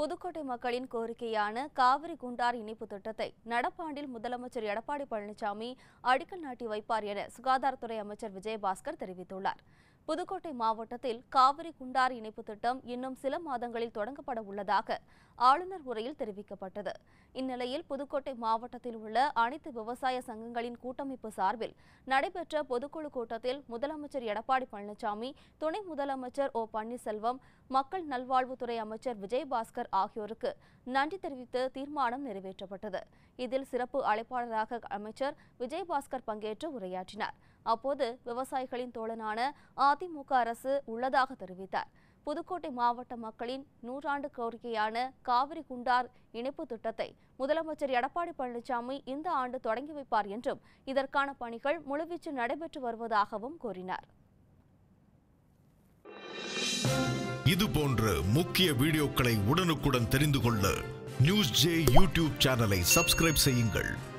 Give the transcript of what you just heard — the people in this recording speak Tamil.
புதுக்கோட்டை மக்களின் கோரிக்கையான காவிரி குண்டார் இணைப்பு திட்டத்தை நடப்பாண்டில் முதலமைச்சர் எடப்பாடி பழனிசாமி அடிக்கல் நாட்டி வைப்பார் என சுகாதாரத்துறை அமைச்சர் விஜயபாஸ்கர் தெரிவித்துள்ளார் புதுக்கோட்டை மாவட்டத்தில் காவிரி குண்டாறு இணைப்பு திட்டம் இன்னும் சில மாதங்களில் தொடங்கப்பட உள்ளதாக ஆளுநர் உரையில் தெரிவிக்கப்பட்டது இந்நிலையில் புதுக்கோட்டை மாவட்டத்தில் உள்ள அனைத்து விவசாய சங்கங்களின் கூட்டமைப்பு சார்பில் நடைபெற்ற பொதுக்குழு கூட்டத்தில் முதலமைச்சர் எடப்பாடி பழனிசாமி துணை முதலமைச்சர் ஓ பன்னீர்செல்வம் மக்கள் நல்வாழ்வுத்துறை அமைச்சர் விஜயபாஸ்கர் ஆகியோருக்கு நன்றி தெரிவித்து தீர்மானம் நிறைவேற்றப்பட்டது இதில் சிறப்பு அழைப்பாளராக அமைச்சர் விஜயபாஸ்கர் பங்கேற்று உரையாற்றினார் அப்போது விவசாயிகளின் தோழனான அதிமுக அரசு உள்ளதாக தெரிவித்தார் புதுக்கோட்டை மாவட்ட மக்களின் நூறாண்டு கோரிக்கையான காவிரி குண்டார் இணைப்பு திட்டத்தை முதலமைச்சர் எடப்பாடி பழனிசாமி இந்த ஆண்டு தொடங்கி வைப்பார் என்றும் இதற்கான பணிகள் முழுவீச்சு நடைபெற்று வருவதாகவும் கூறினார் இது போன்ற முக்கிய வீடியோக்களை உடனுக்குடன் தெரிந்து கொள்ள நியூஸ் ஜே யூடியூப் சேனலை சப்ஸ்கிரைப் செய்யுங்கள்